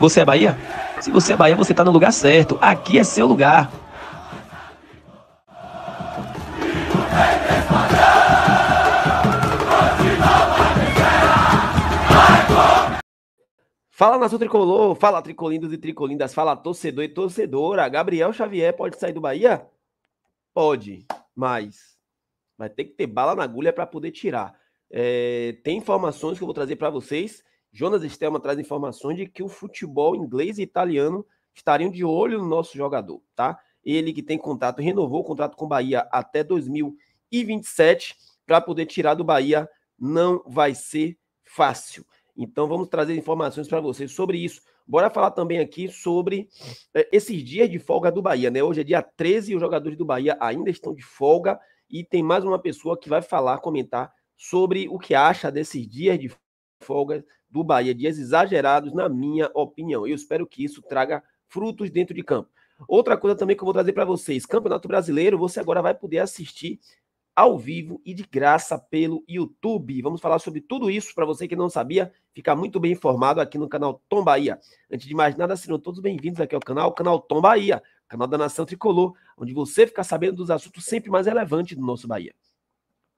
Você é Bahia? Se você é Bahia, você está no lugar certo. Aqui é seu lugar. Fala nação tricolor, fala tricolindos e tricolindas, fala torcedor e torcedora. Gabriel Xavier pode sair do Bahia? Pode, mas vai ter que ter bala na agulha para poder tirar. É, tem informações que eu vou trazer para vocês Jonas Stelman traz informações de que o futebol inglês e italiano estariam de olho no nosso jogador, tá? Ele que tem contrato, renovou o contrato com o Bahia até 2027 para poder tirar do Bahia, não vai ser fácil. Então vamos trazer informações para vocês sobre isso. Bora falar também aqui sobre é, esses dias de folga do Bahia, né? Hoje é dia 13 e os jogadores do Bahia ainda estão de folga e tem mais uma pessoa que vai falar, comentar sobre o que acha desses dias de folga do Bahia dias exagerados, na minha opinião. Eu espero que isso traga frutos dentro de campo. Outra coisa também que eu vou trazer para vocês: Campeonato Brasileiro, você agora vai poder assistir ao vivo e de graça pelo YouTube. Vamos falar sobre tudo isso para você que não sabia, ficar muito bem informado aqui no canal Tom Bahia. Antes de mais nada, sejam todos bem-vindos aqui ao canal, canal Tom Bahia, canal da Nação Tricolor, onde você fica sabendo dos assuntos sempre mais relevantes do nosso Bahia.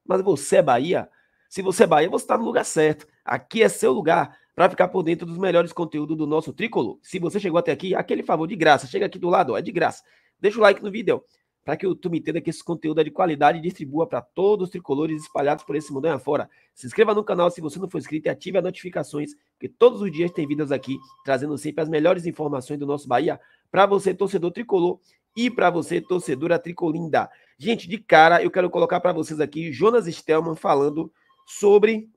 Mas você é Bahia? Se você é Bahia, você está no lugar certo. Aqui é seu lugar para ficar por dentro dos melhores conteúdos do nosso Tricolor. Se você chegou até aqui, aquele favor de graça, chega aqui do lado, ó, é de graça. Deixa o like no vídeo para que o YouTube entenda que esse conteúdo é de qualidade e distribua para todos os tricolores espalhados por esse aí afora. Se inscreva no canal se você não for inscrito e ative as notificações, porque todos os dias tem vídeos aqui trazendo sempre as melhores informações do nosso Bahia para você torcedor tricolor e para você torcedora tricolinda. Gente, de cara eu quero colocar para vocês aqui Jonas Stelman falando sobre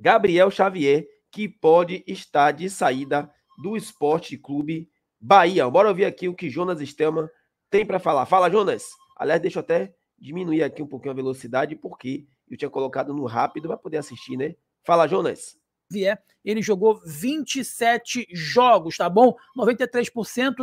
Gabriel Xavier, que pode estar de saída do Esporte Clube Bahia. Bora ouvir aqui o que Jonas Stelman tem para falar. Fala, Jonas! Aliás, deixa eu até diminuir aqui um pouquinho a velocidade, porque eu tinha colocado no rápido para poder assistir, né? Fala, Jonas! Vier, ele jogou 27 jogos, tá bom? 93%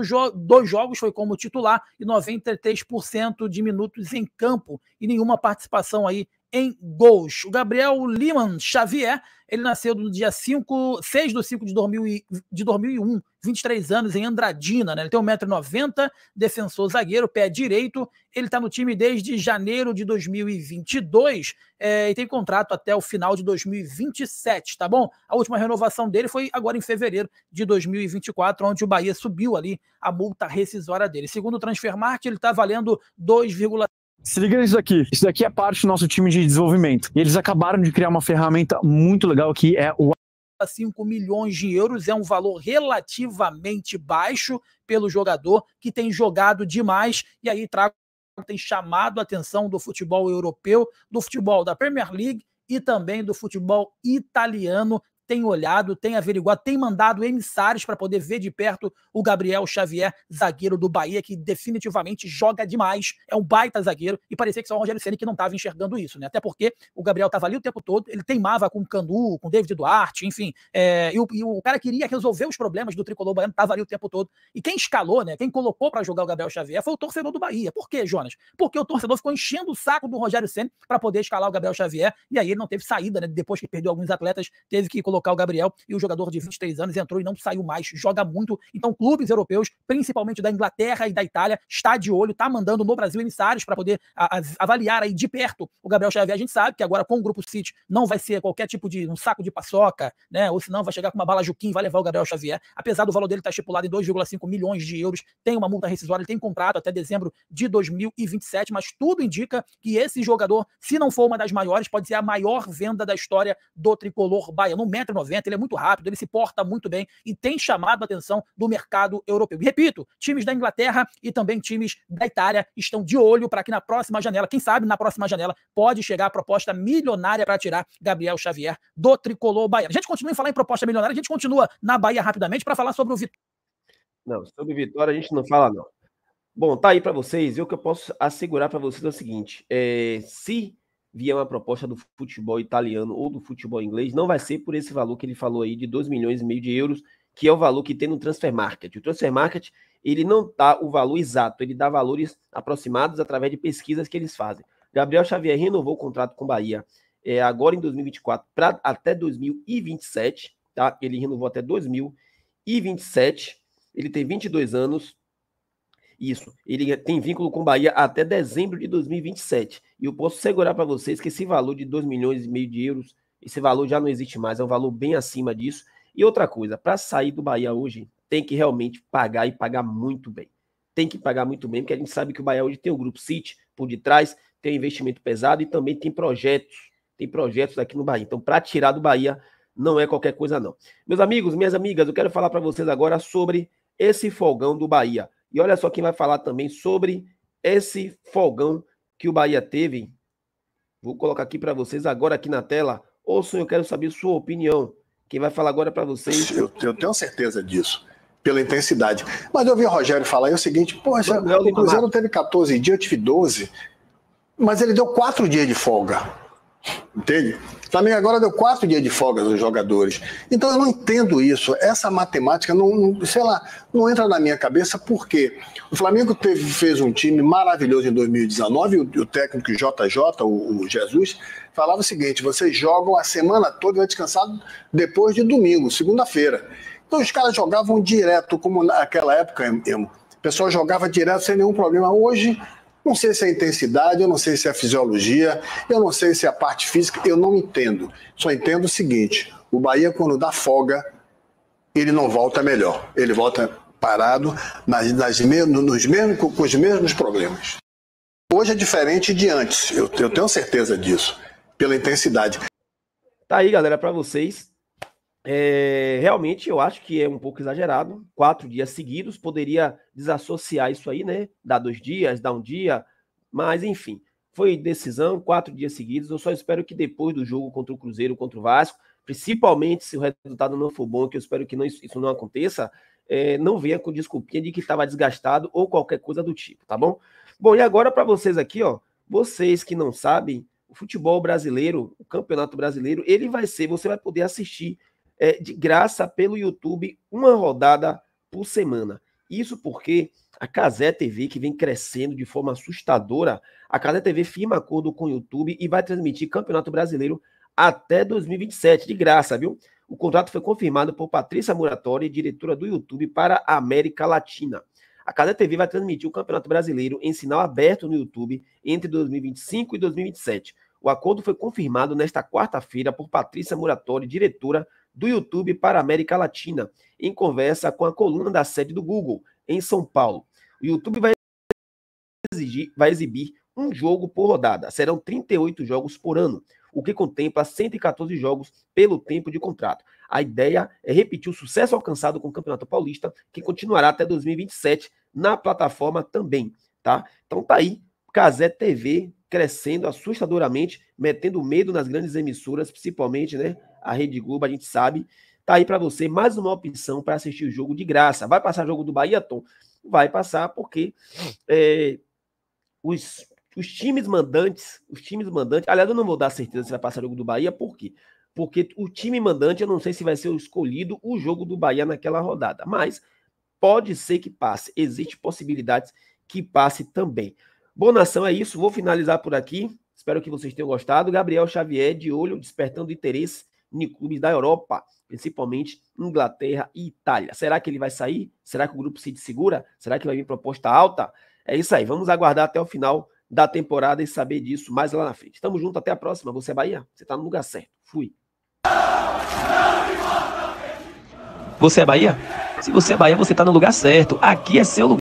dos jogos foi como titular e 93% de minutos em campo e nenhuma participação aí em gols. O Gabriel Liman Xavier, ele nasceu no dia 5, 6 de 5 de, 2000 de 2001, 23 anos, em Andradina. Né? Ele tem 1,90m, defensor zagueiro, pé direito. Ele tá no time desde janeiro de 2022 é, eh, e tem contrato até o final de 2027, tá bom? A última renovação dele foi agora em fevereiro de 2024, onde o Bahia subiu ali a multa rescisória dele. Segundo o Transfermarkt, ele tá valendo 2,5 se liga nisso aqui. Isso daqui é parte do nosso time de desenvolvimento. E eles acabaram de criar uma ferramenta muito legal que é o 5 tá, milhões de euros é um valor relativamente baixo pelo jogador que tem jogado demais e aí trago tem chamado a atenção do futebol europeu, do futebol da Premier League e também do futebol italiano tem olhado, tem averiguado, tem mandado emissários para poder ver de perto o Gabriel Xavier, zagueiro do Bahia, que definitivamente joga demais, é um baita zagueiro, e parecia que só o Rogério Ceni que não estava enxergando isso, né? Até porque o Gabriel estava ali o tempo todo, ele teimava com o Canu, com o David Duarte, enfim, é, e, o, e, o, cara queria resolver os problemas do tricolor baiano, estava ali o tempo todo. E quem escalou, né? Quem colocou para jogar o Gabriel Xavier foi o torcedor do Bahia. Por quê, Jonas? Porque o torcedor ficou enchendo o saco do Rogério Ceni para poder escalar o Gabriel Xavier, e aí ele não teve saída, né? Depois que perdeu alguns atletas, teve que colocar colocar o Gabriel e o jogador de 23 anos entrou e não saiu mais, joga muito. Então, clubes europeus, principalmente da Inglaterra e da Itália, está de olho, está mandando no Brasil emissários para poder avaliar aí de perto o Gabriel Xavier. A gente sabe que agora com o grupo City não vai ser qualquer tipo de um saco de paçoca, né? Ou senão vai chegar com uma bala Juquim e vai levar o Gabriel Xavier. Apesar do valor dele estar tá estipulado em 2,5 milhões de euros, tem uma multa rescisória, ele tem comprado contrato até dezembro de 2027, mas tudo indica que esse jogador, se não for uma das maiores, pode ser a maior venda da história do tricolor baiano. 180 90 ele é muito rápido, ele se porta muito bem e tem chamado a atenção do mercado europeu. E repito, times da Inglaterra e também times da Itália estão de olho para que na próxima janela, quem sabe na próxima janela, pode chegar a proposta milionária para tirar Gabriel Xavier do tricolor baiano. A gente continua em falar em proposta milionária, a gente continua na Bahia rapidamente para falar sobre o Vitória. Não, sobre Vitória a gente não fala não. Bom, tá aí para vocês. E o que eu posso assegurar para vocês é o seguinte: é, se vier uma proposta do futebol italiano ou do futebol inglês, não vai ser por esse valor que ele falou aí de 2 milhões e meio de euros, que é o valor que tem no transfer market. O transfer market, ele não dá o valor exato, ele dá valores aproximados através de pesquisas que eles fazem. Gabriel Xavier renovou o contrato com o Bahia é, agora em 2024 para até 2027, tá? Ele renovou até 2027, ele tem 22 anos, isso. Ele tem vínculo com o Bahia até dezembro de 2027. E eu posso segurar para vocês que esse valor de 2 milhões e meio de euros, esse valor já não existe mais, é um valor bem acima disso. E outra coisa, para sair do Bahia hoje, tem que realmente pagar e pagar muito bem. Tem que pagar muito bem, porque a gente sabe que o Bahia hoje tem o Grupo City por detrás, tem um investimento pesado e também tem projetos. Tem projetos aqui no Bahia. Então, para tirar do Bahia, não é qualquer coisa, não. Meus amigos, minhas amigas, eu quero falar para vocês agora sobre esse folgão do Bahia. E olha só quem vai falar também sobre esse folgão que o Bahia teve. Vou colocar aqui para vocês agora aqui na tela. Ouçam, eu quero saber sua opinião. Quem vai falar agora para vocês? Eu, eu, tenho certeza disso, pela intensidade. Mas eu ouvi o Rogério falar aí é o seguinte: pô, o Cruzeiro teve 14 dias, eu tive 12, mas ele deu 4 dias de folga. Entende? Também agora deu quatro dias de folga dos jogadores. Então eu não entendo isso. Essa matemática não, sei lá, não entra na minha cabeça porque o Flamengo teve, fez um time maravilhoso em 2019 e o, o, técnico JJ, o, o, Jesus, falava o seguinte: vocês jogam a semana toda e vai descansar depois de domingo, segunda-feira. Então os caras jogavam direto, como naquela época, O pessoal jogava direto sem nenhum problema. Hoje não sei se é a intensidade, eu não sei se é a fisiologia, eu não sei se é a parte física, eu não entendo. Só entendo o seguinte: o Bahia, quando dá folga, ele não volta melhor. Ele volta parado nas, nas, nos mesmos, com os mesmos problemas. Hoje é diferente de antes, eu, eu tenho certeza disso, pela intensidade. Tá aí, galera, para vocês é, realmente eu acho que é um pouco exagerado. Quatro dias seguidos, poderia desassociar isso aí, né? Dar dois dias, dar um dia, mas enfim, foi decisão, quatro dias seguidos. Eu só espero que depois do jogo contra o Cruzeiro, contra o Vasco, principalmente se o resultado não for bom, que eu espero que não, isso não aconteça, é, não venha com desculpinha de que estava desgastado ou qualquer coisa do tipo, tá bom? Bom, e agora para vocês aqui, ó, vocês que não sabem, o futebol brasileiro, o campeonato brasileiro, ele vai ser, você vai poder assistir é, de graça pelo YouTube, uma rodada por semana. Isso porque a Casé TV, que vem crescendo de forma assustadora, a Casé TV firma acordo com o YouTube e vai transmitir Campeonato Brasileiro até 2027, de graça, viu? O contrato foi confirmado por Patrícia Muratori, diretora do YouTube para a América Latina. A Casé TV vai transmitir o Campeonato Brasileiro em sinal aberto no YouTube entre 2025 e 2027. O acordo foi confirmado nesta quarta-feira por Patrícia Muratori, diretora do YouTube para a América Latina, em conversa com a coluna da sede do Google, em São Paulo. O YouTube vai, exigir, vai exibir um jogo por rodada. Serão 38 jogos por ano, o que contempla 114 jogos pelo tempo de contrato. A ideia é repetir o sucesso alcançado com o Campeonato Paulista, que continuará até 2027 na plataforma também, tá? Então tá aí, Casé TV crescendo assustadoramente, metendo medo nas grandes emissoras, principalmente, né? A Rede Globo, a gente sabe. Tá aí para você mais uma opção para assistir o jogo de graça. Vai passar o jogo do Bahia, Tom? Vai passar, porque é, os, os times mandantes, os times mandantes. Aliás, eu não vou dar certeza se vai passar o jogo do Bahia, por quê? Porque o time mandante, eu não sei se vai ser escolhido o jogo do Bahia naquela rodada, mas pode ser que passe. existe possibilidades que passe também. Bom, nação, é isso. Vou finalizar por aqui. Espero que vocês tenham gostado. Gabriel Xavier, de olho, despertando interesse em clubes da Europa, principalmente Inglaterra e Itália. Será que ele vai sair? Será que o grupo se segura? Será que vai vir proposta alta? É isso aí. Vamos aguardar até o final da temporada e saber disso mais lá na frente. Tamo junto, até a próxima. Você é Bahia? Você tá no lugar certo. Fui. Você é Bahia? Se você é Bahia, você tá no lugar certo. Aqui é seu lugar.